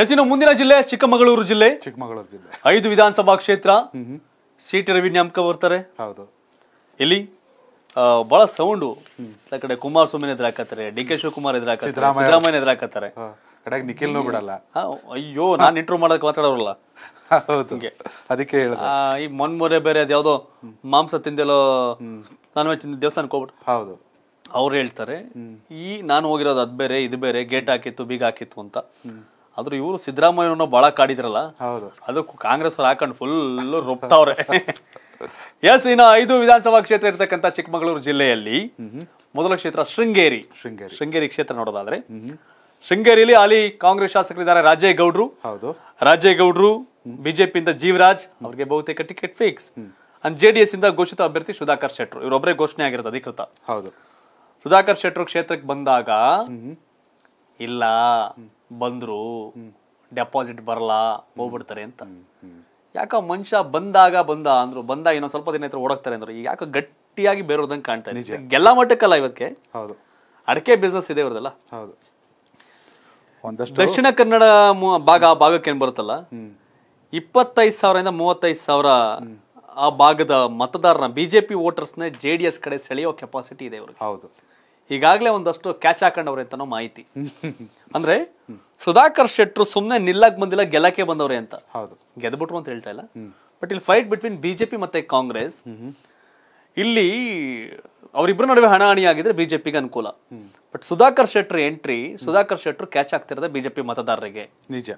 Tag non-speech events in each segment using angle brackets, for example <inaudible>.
ಎಸಿನ ಮುಂದಿನ ಜಿಲ್ಲೆ ಚಿಕ್ಕಮಗಳೂರು ಜಿಲ್ಲೆ ಚಿಕ್ಕಮಗಳೂರು ಜಿಲ್ಲೆ ಐದು ವಿಧಾನಸಭಾ ಕ್ಷೇತ್ರ ಸಿಟಿ ರವಿ ನ್ಯಾಮಕ ಬರ್ತಾರೆ ಹೌದು ಇಲ್ಲಿ ಬಹಳ ಸೌಂಡು ಆ ಕಡೆ ಕುಮಾರಸ್ವಾಮಿ ಎದುರು ಹಾಕತ್ತಾರೆ ಡಿ ಕೆ ಶಿವಕುಮಾರ್ ಎದುರು ಹಾಕತ್ತಾರೆ ಸಿದ್ದರಾಮಯ್ಯ ಎದುರು ಹಾಕತ್ತಾರೆ ಕಡೆಗೆ ಬಿಡಲ್ಲ ಅಯ್ಯೋ ನಾನು ಇಂಟ್ರೋ ಮಾಡಕ್ ಮಾತಾಡೋರಲ್ಲ ಅದಕ್ಕೆ ಈ ಮೊನ್ಮೊರೆ ಬೇರೆ ಅದ್ಯಾವುದೋ ಮಾಂಸ ತಿಂದೆಲ್ಲೋ ನಾನ್ ವೆಜ್ ದೇವಸ್ಥಾನಕ್ಕೆ ಹೋಗ್ಬಿಟ್ಟು ಹೌದು ಅವ್ರು ಹೇಳ್ತಾರೆ ಈ ನಾನು ಹೋಗಿರೋದು ಅದು ಬೇರೆ ಇದು ಬೇರೆ ಗೇಟ್ ಹಾಕಿತ್ತು ಬೀಗ ಹಾಕಿತ್ತು ಅಂತ ಆದ್ರೆ ಇವರು ಸಿದ್ದರಾಮಯ್ಯನ ಬಹಳ ಕಾಡಿದ್ರಲ್ಲ ಹೌದು ಅದಕ್ಕೂ ಕಾಂಗ್ರೆಸ್ ಅವ್ರು ಹಾಕೊಂಡು ಫುಲ್ ರೊಪ್ತಾವ್ರೆ <laughs> ಎಸ್ ಇನ್ನು ಐದು ವಿಧಾನಸಭಾ ಕ್ಷೇತ್ರ ಇರ್ತಕ್ಕಂಥ ಚಿಕ್ಕಮಗಳೂರು ಜಿಲ್ಲೆಯಲ್ಲಿ ಮೊದಲ ಕ್ಷೇತ್ರ ಶೃಂಗೇರಿ ಶೃಂಗೇರಿ ಶೃಂಗೇರಿ ಕ್ಷೇತ್ರ ನೋಡೋದಾದ್ರೆ ಶೃಂಗೇರಿಯಲ್ಲಿ ಅಲ್ಲಿ ಕಾಂಗ್ರೆಸ್ ಶಾಸಕರಿದ್ದಾರೆ ರಾಜೇಗೌಡ್ರು ಹೌದು ಬಿಜೆಪಿ ಬಿಜೆಪಿಯಿಂದ ಜೀವರಾಜ್ ಅವ್ರಿಗೆ ಬಹುತೇಕ ಟಿಕೆಟ್ ಫಿಕ್ಸ್ ಅಂಡ್ ಜೆಡಿಎಸ್ ಇಂದ ಘೋಷಿತ ಅಭ್ಯರ್ಥಿ ಸುಧಾಕರ್ ಶೆಟ್ರು ಇವರೊಬ್ಬರೇ ಘೋಷಣೆ ಆಗಿರೋದು ಅಧಿಕೃತ ಹೌದು ಸುಧಾಕರ್ ಶೆಟ್ರು ಕ್ಷೇತ್ರಕ್ಕೆ ಬಂದಾಗ ಇಲ್ಲ ಬಂದ್ರು ಡೆಪಾಸಿಟ್ ಬರಲ್ಲ ಹೋಗ್ಬಿಡ್ತಾರೆ ಅಂತ ಯಾಕ ಮನುಷ್ಯ ಬಂದಾಗ ಬಂದ ಅಂದ್ರು ಬಂದಾಗ ಏನೋ ಸ್ವಲ್ಪ ದಿನ ಹತ್ರ ಓಡಕ್ತಾರೆ ಅಂದ್ರು ಈಗ ಯಾಕೆ ಗಟ್ಟಿಯಾಗಿ ಬೇರೋದಂಗೆ ಕಾಣ್ತಾರೆ ಗೆಲ್ಲ ಮಟ್ಟಕ್ಕಲ್ಲ ಇವತ್ತೆ ಹೌದು ಅಡಕೆ ಬಿಸ್ನೆಸ್ ಇದೆ ಇವ್ರದಲ್ಲ ಹೌದು ದಕ್ಷಿಣ ಕನ್ನಡ ಭಾಗ ಆ ಭಾಗಕ್ಕೆ ಏನ್ ಬರುತ್ತಲ್ಲ ಇಪ್ಪತ್ತೈದು ಸಾವಿರದಿಂದ ಮೂವತ್ತೈದು ಸಾವಿರ ಆ ಭಾಗದ ಮತದಾರನ ಬಿಜೆಪಿ ವೋಟರ್ಸ್ನ ಜೆ ಡಿ ಎಸ್ ಕಡೆ ಸೆಳೆಯೋ ಕೆಪಾಸಿಟಿ ಇದೆ ಇವ್ರಿಗೆ ಹೌದು ಈಗಾಗಲೇ ಒಂದಷ್ಟು ಕ್ಯಾಚ್ ಹಾಕೊಂಡವ್ರೆ ಅಂತ ಮಾಹಿತಿ ಅಂದ್ರೆ ಸುಧಾಕರ್ ಶೆಟ್ರು ಸುಮ್ಮನೆ ನಿಲ್ಲಕ್ ಬಂದಿಲ್ಲ ಗೆಲ್ಲಕ್ಕೆ ಬಂದವ್ರೆ ಅಂತ ಹೌದು ಗೆದ್ಬಿಟ್ರು ಅಂತ ಹೇಳ್ತಾ ಇಲ್ಲ ಬಟ್ ಇಲ್ಲಿ ಫೈಟ್ ಬಿಟ್ವೀನ್ ಬಿಜೆಪಿ ಮತ್ತೆ ಕಾಂಗ್ರೆಸ್ ಇಲ್ಲಿ ಅವರಿಬ್ಬರ ನಡುವೆ ಹಣಹಣಿ ಆಗಿದ್ರೆ ಬಿಜೆಪಿಗೆ ಅನುಕೂಲ ಬಟ್ ಸುಧಾಕರ್ ಶೆಟ್ರ್ ಎಂಟ್ರಿ ಸುಧಾಕರ್ ಶೆಟ್ರು ಕ್ಯಾಚ್ ಆಗ್ತಿರೋದ ಬಿಜೆಪಿ ಮತದಾರರಿಗೆ ನಿಜ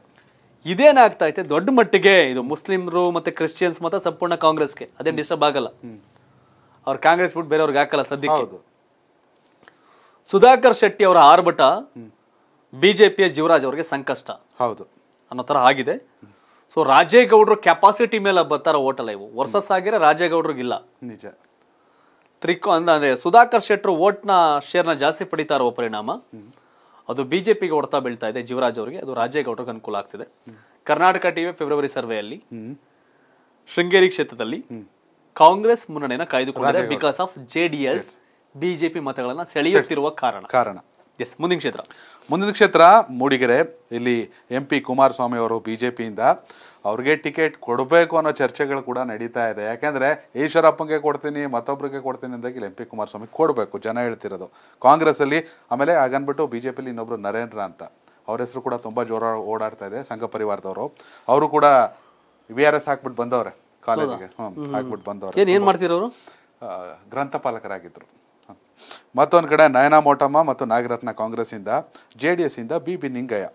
ಇದೇನಾಗ್ತಾ ಐತೆ ದೊಡ್ಡ ಮಟ್ಟಿಗೆ ಇದು ಮುಸ್ಲಿಮ್ರು ಮತ್ತೆ ಕ್ರಿಶ್ಚಿಯನ್ಸ್ ಮತ ಸಂಪೂರ್ಣ ಕಾಂಗ್ರೆಸ್ಗೆ ಅದೇನು ಡಿಸ್ಟರ್ಬ್ ಆಗಲ್ಲ ಅವ್ರ ಕಾಂಗ್ರೆಸ್ ಬಿಟ್ಟು ಬೇರೆಯವ್ರಿಗೆ ಹಾಕಲ್ಲ ಸದ್ಯಕ್ಕೆ ಸುಧಾಕರ್ ಶೆಟ್ಟಿ ಅವರ ಆರ್ಭಟ ಬಿಜೆಪಿಯ ಜೀವರಾಜ್ ಅವರಿಗೆ ಸಂಕಷ್ಟ ಹೌದು ಅನ್ನೋ ತರ ಆಗಿದೆ ಸೊ ರಾಜೇಗೌಡರು ಕೆಪಾಸಿಟಿ ಮೇಲೆ ಬರ್ತಾರ ಓಟಲ್ಲ ಇವು ವರ್ಸಸ್ ಆಗಿರೋ ಇಲ್ಲ ನಿಜ ತ್ರಿಕೋ ಅಂದ್ರೆ ಸುಧಾಕರ್ ಶೆಟ್ಟರು ಶೇರ್ ನ ಜಾಸ್ತಿ ಪಡಿತಾ ಇರುವ ಪರಿಣಾಮ ಅದು ಬಿಜೆಪಿಗೆ ಹೊಡ್ತಾ ಬೀಳ್ತಾ ಇದೆ ಜೀವರಾಜ್ ಅವರಿಗೆ ಅದು ರಾಜೇಗೌಡರಿಗೆ ಅನುಕೂಲ ಆಗ್ತಿದೆ ಕರ್ನಾಟಕ ಟಿವಿ ಫೆಬ್ರವರಿ ಸರ್ವೆಯಲ್ಲಿ ಶೃಂಗೇರಿ ಕ್ಷೇತ್ರದಲ್ಲಿ ಕಾಂಗ್ರೆಸ್ ಮುನ್ನಡೆಯನ್ನು ಕಾಯ್ದುಕೊಂಡಿದೆ ಬಿಕಾಸ್ ಆಫ್ ಜೆಡಿಎಸ್ ಬಿಜೆಪಿ ಮತಗಳನ್ನು ಸೆಳೆಯುತ್ತಿರುವ ಕಾರಣ ಕಾರಣ ಎಸ್ ಮುಂದಿನ ಕ್ಷೇತ್ರ ಮುಂದಿನ ಕ್ಷೇತ್ರ ಮೂಡಿಗೆರೆ ಇಲ್ಲಿ ಎಂ ಪಿ ಕುಮಾರಸ್ವಾಮಿ ಅವರು ಬಿಜೆಪಿಯಿಂದ ಅವ್ರಿಗೆ ಟಿಕೆಟ್ ಕೊಡಬೇಕು ಅನ್ನೋ ಚರ್ಚೆಗಳು ಕೂಡ ನಡೀತಾ ಇದೆ ಯಾಕೆಂದ್ರೆ ಈಶ್ವರಪ್ಪಂಗೆ ಕೊಡ್ತೀನಿ ಮತ್ತೊಬ್ಬರಿಗೆ ಕೊಡ್ತೀನಿ ಇಲ್ಲಿ ಎಂ ಪಿ ಕುಮಾರಸ್ವಾಮಿ ಕೊಡಬೇಕು ಜನ ಹೇಳ್ತಿರೋದು ಕಾಂಗ್ರೆಸ್ ಅಲ್ಲಿ ಆಮೇಲೆ ಆಗನ್ಬಿಟ್ಟು ಬಿಜೆಪಿ ಇನ್ನೊಬ್ರು ಇನ್ನೊಬ್ಬರು ನರೇಂದ್ರ ಅಂತ ಅವ್ರ ಹೆಸರು ಕೂಡ ತುಂಬಾ ಜೋರ ಓಡಾಡ್ತಾ ಇದೆ ಸಂಘ ಪರಿವಾರದವರು ಅವರು ಕೂಡ ವಿ ಆರ್ ಎಸ್ ಹಾಕ್ಬಿಟ್ಟು ಬಂದವ್ರೆ ಕಾಲೇಜಿಗೆ ಹಾಕ್ಬಿಟ್ಟು ಬಂದವ್ರೆ ಏನು ಮಾಡ್ತಿರೋರು ಗ್ರಂಥಪಾಲಕರಾಗಿದ್ದರು ಮತ್ತೊಂದು ಕಡೆ ನಯನ ಮೋಟಮ್ಮ ಮತ್ತು ನಾಗರತ್ನ ಕಾಂಗ್ರೆಸ್ಸಿಂದ ಜೆ ಡಿ ಇಂದ ಬಿ ಬಿ ನಿಂಗಯ್ಯ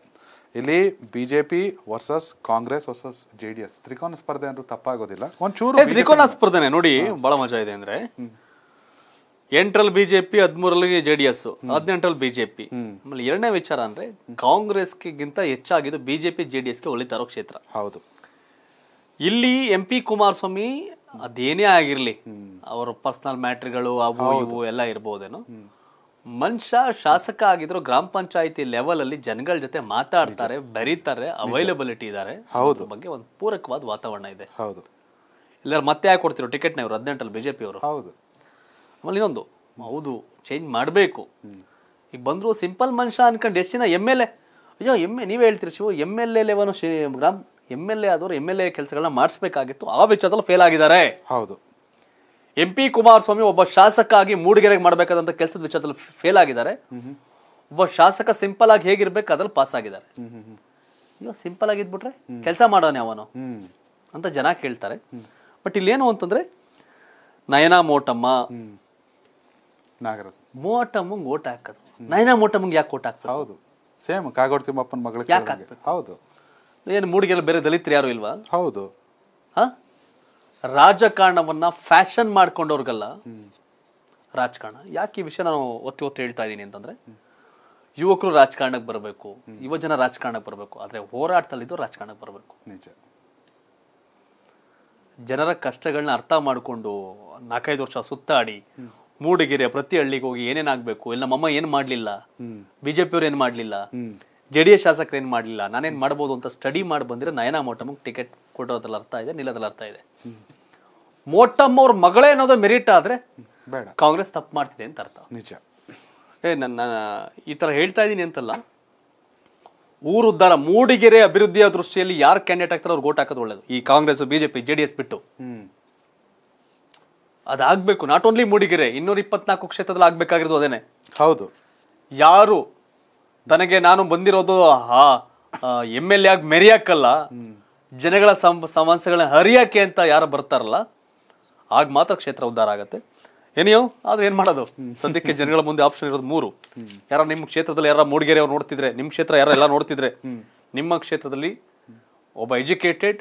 ಇಲ್ಲಿ BJP versus Congress versus J D S ತ್ರಿಕೋನ ಸ್ಪರ್ಧೆ ಅಂದ್ರೆ ತಪ್ಪಾಗೋದಿಲ್ಲ ಒಂಚೂರು ತ್ರಿಕೋನ ಸ್ಪರ್ಧೆನೆ ನೋಡಿ ಬಹಳ ಮಜಾ ಇದೆ ಅಂದ್ರೆ ಎಂಟರಲ್ಲಿ ಬಿಜೆಪಿ ಹದಿಮೂರಲ್ಲಿ ಜೆ ಡಿ ಎಸ್ ಹದಿನೆಂಟರಲ್ಲಿ ಬಿಜೆಪಿ ಆಮೇಲೆ ಎರಡನೇ ವಿಚಾರ ಅಂದ್ರೆ ಕಾಂಗ್ರೆಸ್ಗಿಂತ ಹೆಚ್ಚಾಗಿದ್ದು ಬಿಜೆಪಿ ಜೆ ಡಿ ಎಸ್ಗೆ ಒಳಿತಾರೋ ಕ್ಷೇತ್ರ ಹೌದು ಇಲ್ಲಿ ಎಂ ಪಿ ಕುಮಾರಸ್ವಾಮಿ ಅದೇನೇ ಆಗಿರ್ಲಿ ಅವರ ಪರ್ಸನಲ್ ಮ್ಯಾಟ್ರಿಗಳು ಅವು ಇವು ಎಲ್ಲ ಇರ್ಬೋದೇನೋ ಮನುಷ್ಯ ಶಾಸಕ ಆಗಿದ್ರು ಗ್ರಾಮ ಪಂಚಾಯತಿ ಲೆವೆಲ್ ಅಲ್ಲಿ ಜನಗಳ ಜೊತೆ ಮಾತಾಡ್ತಾರೆ ಬರೀತಾರೆ ಅವೈಲಬಿಲಿಟಿ ಇದಾರೆ ಹೌದು ಬಗ್ಗೆ ಒಂದು ಪೂರಕವಾದ ವಾತಾವರಣ ಇದೆ ಹೌದು ಇಲ್ಲಾರ ಮತ್ತೆ ಯಾಕೆ ಕೊಡ್ತಿರೋ ನ ಇವರು ಹದಿನೆಂಟಲ್ಲಿ ಬಿಜೆಪಿ ಅವರು ಹೌದು ಆಮೇಲೆ ಇನ್ನೊಂದು ಹೌದು ಚೇಂಜ್ ಮಾಡಬೇಕು ಈಗ ಬಂದ್ರು ಸಿಂಪಲ್ ಮನುಷ್ಯ ಅನ್ಕೊಂಡು ಎಷ್ಟು ಜನ ಎಮ್ ಎಲ್ ಎ ಅಯ್ಯೋ ಎಮ್ ಎ ನೀವೇ ಹೇಳ್ತೀರಿ ಶಿವ ಎಮ್ ಎಲ್ ಎ ಲೆವನು ಶ್ರೀ ಗ್ರಾಮ ಎಮ್ ಎಲ್ ಎ ಆದವರು ಎಮ್ ಎಲ್ ಎ ಕೆಲಸಗಳನ್ನ ಮಾಡಿಸ್ಬೇಕಾಗಿತ್ತು ಆ ವಿಚಾರದಲ್ಲಿ ಫೇಲ್ ಆಗಿದ್ದಾರೆ ಹೌದು ಎಂ ಪಿ ಕುಮಾರಸ್ವಾಮಿ ಒಬ್ಬ ಶಾಸಕ ಆಗಿ ಮೂಡಿಗೆರೆಗೆ ಮಾಡಬೇಕಾದಂಥ ಕೆಲಸದ ವಿಚಾರದಲ್ಲಿ ಫೇಲ್ ಆಗಿದ್ದಾರೆ ಒಬ್ಬ ಶಾಸಕ ಸಿಂಪಲ್ ಆಗಿ ಹೇಗಿರ್ಬೇಕು ಅದ್ರಲ್ಲಿ ಪಾಸ್ ಆಗಿದ್ದಾರೆ ಇವಾಗ ಸಿಂಪಲ್ ಆಗಿ ಇದ್ಬಿಟ್ರೆ ಕೆಲಸ ಮಾಡೋನೆ ಅವನು ಅಂತ ಜನ ಕೇಳ್ತಾರೆ ಬಟ್ ಇಲ್ಲಿ ಏನು ಅಂತಂದ್ರೆ ನಯನ ಮೋಟಮ್ಮ ನಾಗರಾಜ್ ಮೋಟಮ್ಮಂಗೆ ಓಟ್ ಹಾಕೋದು ನಯನ ಮೋಟಮ್ಮಂಗೆ ಯಾಕೆ ಓಟ್ ಹಾಕ್ತಾರೆ ಹೌದು ಸೇಮ್ ಕಾಗೋಡ್ ತಿಮ್ಮಪ್ಪನ ಮಗಳಿಗೆ ಯಾಕೆ ಹೌದು ಏನು ಮೂಡಿಗೆಲ್ಲ ಬೇರೆ ದಲಿತರು ಯಾರು ಇಲ್ವಾ ಹೌದು ಹಾ ರಾಜಕಾರಣವನ್ನ ಫ್ಯಾಷನ್ ಮಾಡ್ಕೊಂಡವ್ರಿಗಲ್ಲ ರಾಜಕಾರಣ ಯಾಕೆ ಈ ವಿಷಯ ನಾನು ಒತ್ತಿ ಒತ್ತಿ ಹೇಳ್ತಾ ಇದ್ದೀನಿ ಅಂತಂದ್ರೆ ಯುವಕರು ರಾಜಕಾರಣಕ್ಕೆ ಬರಬೇಕು ಯುವ ಜನ ರಾಜಕಾರಣಕ್ಕೆ ಬರಬೇಕು ಆದ್ರೆ ಹೋರಾಟದಲ್ಲಿದ್ದು ರಾಜಕಾರಣಕ್ಕೆ ಬರಬೇಕು ನಿಜ ಜನರ ಕಷ್ಟಗಳನ್ನ ಅರ್ಥ ಮಾಡಿಕೊಂಡು ನಾಲ್ಕೈದು ವರ್ಷ ಸುತ್ತಾಡಿ ಮೂಡಿಗೆರೆ ಪ್ರತಿ ಹಳ್ಳಿಗೆ ಹೋಗಿ ಏನೇನಾಗಬೇಕು ಇಲ್ಲಿ ನಮ್ಮಮ್ಮ ಏನು ಮಾಡಲಿಲ್ಲ ಬಿಜೆಪಿಯವ್ರು ಏನು ಮಾಡಲಿಲ್ಲ ಜೆ ಡಿ ಎಸ್ ಶಾಸಕರು ಏನು ಮಾಡಲಿಲ್ಲ ನಾನೇನು ಮಾಡ್ಬೋದು ಅಂತ ಸ್ಟಡಿ ಮಾಡಿ ಬಂದರೆ ನಯನ ಮೋಟಮ್ಗೆ ಟಿಕೆಟ್ ಕೊಡೋದ್ರಲ್ಲಿ ಅರ್ಥ ಇದೆ ನಿಲ್ಲೋದ್ರಲ್ಲಿ ಅರ್ಥ ಇದೆ ಮೋಟಮ್ ಅವ್ರ ಮಗಳೇ ಅನ್ನೋದು ಮೆರಿಟ್ ಆದರೆ ಕಾಂಗ್ರೆಸ್ ತಪ್ಪು ಮಾಡ್ತಿದೆ ಅಂತ ಅರ್ಥ ನಿಜ ಏ ನನ್ನ ಈ ಥರ ಹೇಳ್ತಾ ಇದ್ದೀನಿ ಅಂತಲ್ಲ ಊರು ಉದ್ದಾರ ಮೂಡಿಗೆರೆ ಅಭಿವೃದ್ಧಿಯ ದೃಷ್ಟಿಯಲ್ಲಿ ಯಾರು ಕ್ಯಾಂಡಿಡೇಟ್ ಆಗ್ತಾರೋ ಅವ್ರು ಓಟ್ ಹಾಕೋದು ಒಳ್ಳೇದು ಈ Congress BJP J D S ಬಿಟ್ಟು ಅದಾಗಬೇಕು ನಾಟ್ ಓನ್ಲಿ ಮೂಡಿಗೆರೆ ಇನ್ನೂರ ಇಪ್ಪತ್ನಾಲ್ಕು ಕ್ಷೇತ್ರದಲ್ಲಿ ಆಗ್ಬೇಕಾಗಿರೋದು ಅದೇನೆ ಹೌದು ಯಾರು ನನಗೆ ನಾನು ಬಂದಿರೋದು ಎಮ್ ಎಲ್ ಎ ಆಗಿ ಮೆರೆಯಕ್ಕಲ್ಲ ಜನಗಳ ಸಮಸ್ಯೆಗಳನ್ನ ಹರಿಯಕ್ಕೆ ಅಂತ ಯಾರು ಬರ್ತಾರಲ್ಲ ಆಗ ಮಾತ್ರ ಕ್ಷೇತ್ರ ಉದ್ಧಾರ ಆಗತ್ತೆ ಎನಿಯೋ ಆದ್ರೆ ಏನ್ ಮಾಡೋದು ಸದ್ಯಕ್ಕೆ ಜನಗಳ ಮುಂದೆ ಆಪ್ಷನ್ ಇರೋದು ಮೂರು ಯಾರ ನಿಮ್ಮ ಕ್ಷೇತ್ರದಲ್ಲಿ ಯಾರ ಮೂಡಿಗೆರೆ ಅವ್ರು ನೋಡ್ತಿದ್ರೆ ನಿಮ್ಮ ಕ್ಷೇತ್ರ ಯಾರ ಎಲ್ಲ ನೋಡ್ತಿದ್ರೆ ನಿಮ್ಮ ಕ್ಷೇತ್ರದಲ್ಲಿ ಒಬ್ಬ ಎಜುಕೇಟೆಡ್